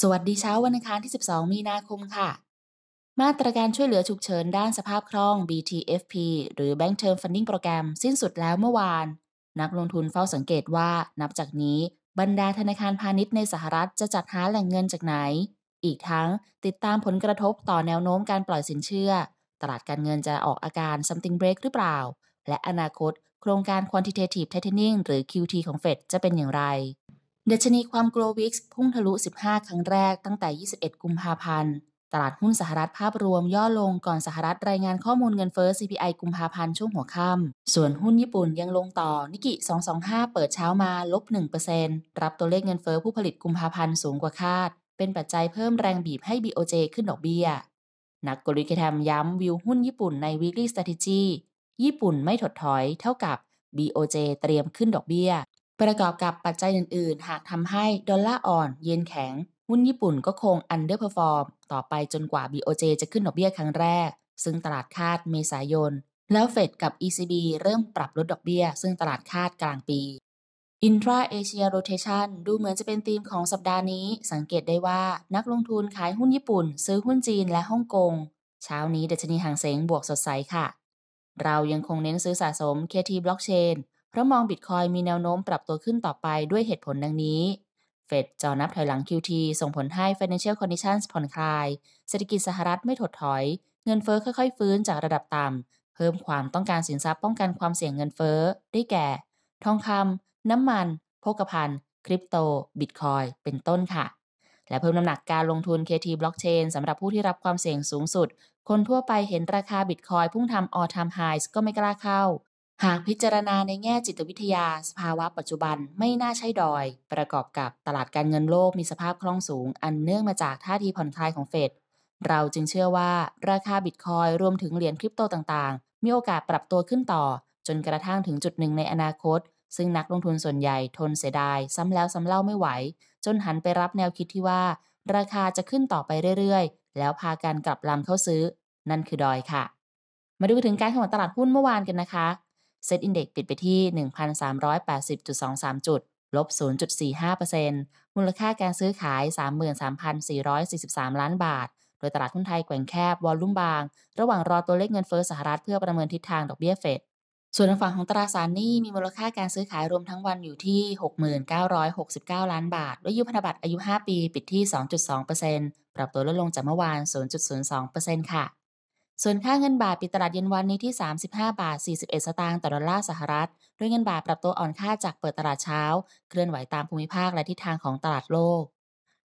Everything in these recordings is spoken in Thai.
สวัสดีเช้าวันอังคารที่ 12 มีนาคมค่ะ มาตรการช่วยเหลือฉุกเฉินด้านสภาพคล่อง BTFP หรือ Bank Term Funding Program สิ้นสุดแล้วเมื่อวาน นักลงทุนเฝ้าสังเกตว่านับจากนี้ บรรดาธนาคารพาณิชย์ในสหรัฐจะจัดหาแหล่งเงินจากไหน อีกทั้งติดตามผลกระทบต่อแนวโน้มการปล่อยสินเชื่อ ตลาดการเงินจะออกอาการ something break หรือเปล่า และอนาคต โครงการ quantitative tightening หรือ QT ของเฟดจะเป็นอย่างไรดัชนีความกลัววิกพุ่งทะลุ 15 ครั้งแรกตั้งแต่ 21 กุมภาพันธ์ ตลาดหุ้นสหรัฐภาพรวมย่อลงก่อนสหรัฐรายงานข้อมูลเงินเฟ้อ CPI กุมภาพันธ์ช่วงหัวค่ำส่วนหุ้นญี่ปุ่นยังลงต่อนิกิ225 เปิดเช้ามาลบ 1%รับตัวเลขเงินเฟ้อผู้ผลิตกุมภาพันธ์สูงกว่าคาดเป็นปัจจัยเพิ่มแรงบีบให้ BOJ ขึ้นดอกเบี้ยนักกลยุทธ์ทมย้ำวิวหุ้นญี่ปุ่นใน weekly strategy ญี่ปุ่นไม่ถดถอยเท่ากับ BOJ เตรียมขึ้นดอกเบี้ยประกอบกับปัจจัยอื่นๆ หากทำให้ ดอลลาร์อ่อนเยนแข็ง หุ้นญี่ปุ่นก็คงอันเดอร์เพอร์ฟอร์มต่อไปจนกว่า BOJ จะขึ้นดอกเบี้ยครั้งแรก ซึ่งตลาดคาดเมษายน แล้วเฟดกับ ECB เริ่มปรับลดดอกเบี้ยซึ่งตลาดคาดกลางปีอินทราเอเชียโรเทชันดูเหมือนจะเป็นธีมของสัปดาห์นี้ สังเกตได้ว่านักลงทุนขายหุ้นญี่ปุ่น ซื้อหุ้นจีนและฮ่องกงเช้านี้ดัชนีห่างเสงบวกสดใสค่ะเรายังคงเน้นซื้อสะสม KT Blockchain เพราะมองบิตคอยมีแนวโน้มปรับตัวขึ้นต่อไปด้วยเหตุผลดังนี้ เฟดจอนับถอยหลัง QT ส่งผลให้ Financial Conditions ผ่อนคลายเศรษฐกิจสหรัฐไม่ถดถอย เงินเฟอ้อค่อยๆ ฟื้นจากระดับต่ำ เพิ่มความต้องการสินทรัพย์ป้องกันความเสี่ยงเงินเฟอ้อ ได้แก่ ทองคำน้ำมันโภคภัณฑ์คริปโต บิตคอยเป็นต้นค่ะและเพิ่มน้ำหนักการลงทุน KT Blockchain สำหรับผู้ที่รับความเสี่ยงสูงสุด คนทั่วไปเห็นราคาบิตคอยพุ่งทำออทามไฮส์ก็ไม่กล้าเข้าหากพิจารณาในแง่จิตวิทยาสภาวะปัจจุบันไม่น่าใช่ดอย ประกอบกับตลาดการเงินโลกมีสภาพคล่องสูง อันเนื่องมาจากท่าทีผ่อนคลายของเฟดเราจึงเชื่อว่าราคาบิตคอยรวมถึงเหรียญคริปโตต่างๆ มีโอกาสปรับตัวขึ้นต่อ จนกระทั่งถึงจุดหนึ่งในอนาคต ซึ่งนักลงทุนส่วนใหญ่ทนเสียดายซ้ำแล้วซ้ำเล่าไม่ไหว จนหันไปรับแนวคิดที่ว่า ราคาจะขึ้นต่อไปเรื่อยๆ แล้วพาการกลับลำเข้าซื้อ นั่นคือดอยค่ะ มาดูถึงการของตลาดหุ้นเมื่อวานกันนะคะเซ็ตอินเด็กปิดไปที่ 1,380.23 จุด ลบ 0.45%มูลค่าการซื้อขาย 33,443 ล้านบาท โดยตลาดหุ้นไทยแกว่งแคบ วอลลุ่มบาง ระหว่างรอตัวเลขเงินเฟ้อสหรัฐเพื่อประเมินทิศทาง ดอกเบี้ยเฟดส่วนทางฝั่งของตราสารหนี้มีมูลค่าการซื้อขายรวมทั้งวันอยู่ที่ 6,969 ล้านบาทด้วยยุพันธบัตรอายุ 5 ปี ปิดที่ 2.2%ปรับตัวลดลงจากเมื่อวาน 0.02%ค่ะส่วนค่าเงินบาทปิดตลาดเย็นวันนี้ที่ 35บาท41สตางค์ต่อดอลลาร์สหรัฐ ด้วยเงินบาทปรับตัวอ่อนค่าจากเปิดตลาดเช้า เคลื่อนไหวตามภูมิภาคและทิศทางของตลาดโลก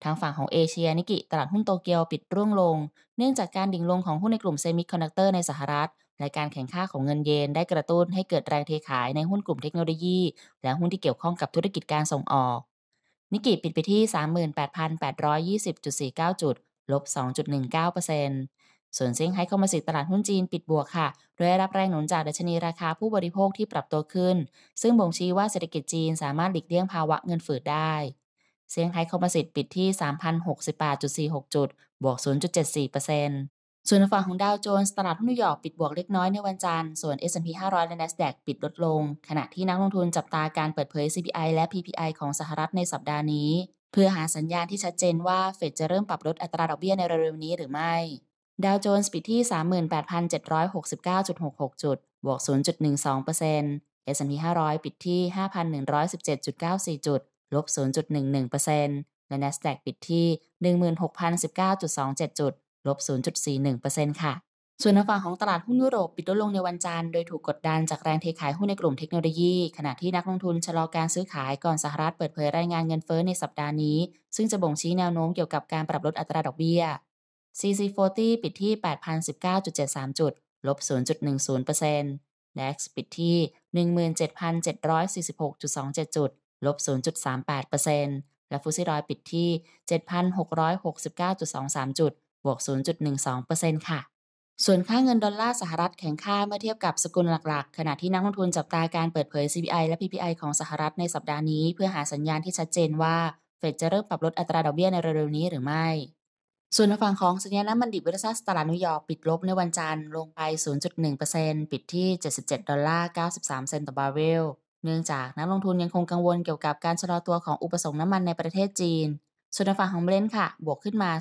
ทางฝั่งของเอเชียนิกิ ตลาดหุ้นโตเกียวปิดร่วงลง เนื่องจากการดิ่งลงของหุ้นในกลุ่มเซมิคอนดักเตอร์ในสหรัฐ และการแข่งข้าของเงินเยนได้กระตุ้นให้เกิดแรงเทขายในหุ้นกลุ่มเทคโนโลยี และหุ้นที่เกี่ยวข้องกับธุรกิจการส่งออก นิกิปิดไปที่38,820.49จุดลบ2.19%เส่วนเซี่ยงไฮ้คอมมิชสิ่ตลาดหุ้นจีนปิดบวกค่ะ โดยได้รับแรงหนุนจากดัชนีราคาผู้บริโภคที่ปรับตัวขึ้น ซึ่งบ่งชี้ว่าเศรษฐกิจจีนสามารถหลีกเลี่ยงภาวะเงินฝืดได้ เซี่ยงไฮ้คอมมิชสิ่ปิดที่ 3,068.46 จุด บวก 0.74%ส่วนฝั่งของดาวโจนส์ตลาดหุ้นนิวยอร์กปิดบวกเล็กน้อยในวันจันทร์ ส่วน S&P 500และ NASDAQ ปิดลดลง ขณะที่นักลงทุนจับตาการเปิดเผย CPI และ PPI ของสหรัฐในสัปดาห์นี้ เพื่อหาสัญญาณที่ชัดเจนว่าเฟดจะเริ่มปรับลดอัตราดอกเบี้ยในเร็วๆนี้หรือไม่ดาวโจนส์ปิดที่ 38,769.66 จุด บวก0.12% S&P 500 ปิดที่ 5,117.94จุด ลบ 0.11%และ NASDAQ ปิดที่ 16,019.27 จุด ลบ 0.41%ค่ะ ส่วนในฝั่งของตลาดหุ้นยุโรปปิดลดลงในวันจันทร์โดยถูกกดดันจากแรงเทขายหุ้นในกลุ่มเทคโนโลยีขณะที่นักลงทุนชะลอการซื้อขายก่อนสหรัฐเปิดเผยรายงานเงินเฟ้อในสัปดาห์นี้ ซึ่งจะบ่งชี้แนวโน้มเกี่ยวกับการปรับลดอัตราดอกเบีย้ย CC40 ปิดที่ 8,019.73จุดลบ0.10% DAX ปิดที่ 17,746.27จุดลบ0.38%และฟุซี่ร้อยปิดที่ 7,669.23จุดบวก0.12%ค่ะ ส่วนค่าเงินดอลลาร์สหรัฐแข็งค่าเมื่อเทียบกับสกุลหลักๆ ขณะที่นักลงทุนจับตาการเปิดเผย CPI และ PPI ของสหรัฐในสัปดาห์นี้เพื่อหาสัญญาณที่ชัดเจนว่าเฟดจะเริ่มปรับลดอัตราดอกเบี้ยในเร็วๆนี้หรือไม่ส่วนฝั่งของสัญญาณน้ำมันดิบเวอ์ซัสตลาดนิวยอร์กปิดลบในวันจันทร์ลงไป 0.1%ปิดที่ 77 ดอลลาร์ 93 เซนต์ต่อบาร์เรล เนื่องจากนักลงทุนยังคงกังวลเกี่ยวกับการชะลอตัวของอุปสงค์น้ำมันในประเทศจีน ส่วนฝั่งของเบรนท์ค่ะ บวกขึ้นมา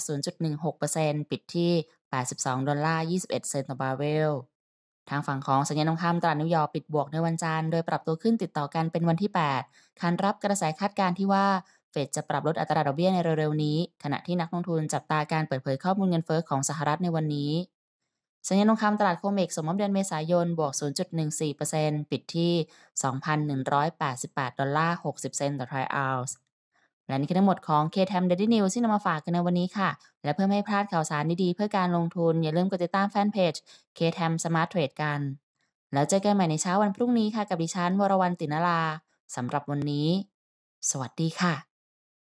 0.16%ปิดที่ 82 ดอลลาร์ 21 เซนต์ต่อบาร์เรล ทางฝั่งของสัญญาณทองคำตลาดนิวยอร์กปิดบวกในวันจันทร์โดยปรับตัวขึ้นติดต่อกันเป็นวันที่ 8คันรับกระแสคาดการณ์ที่ว่าเฟดจะปรับลดอัตราดอกเบี้ยในเร็วๆนี้ ขณะที่นักลงทุนจับตาการเปิดเผยข้อมูลเงินเฟ้อของสหรัฐในวันนี้ สัญญาณทองคำตลาดโคเมกสมมติเดือนเมษายนบวก 0.14%ปิดที่ 2,188 ดอลลาร์ 60 เซนต์ต่อทรัลส์และนี่คือทั้งหมดของ k t ท m Daily News ที่นำมาฝากกันในวันนี้ค่ะ และเพื่อไม่ให้พลาดข่าวสารดีๆเพื่อการลงทุนอย่าลืมกดติดตามแฟนเพจ k t ท m Smart Trade กันแล้วเจอกันใหม่ในเช้าวันพรุ่งนี้ค่ะกับดิฉันวรวรรณตินลาสำหรับวันนี้ สวัสดีค่ะ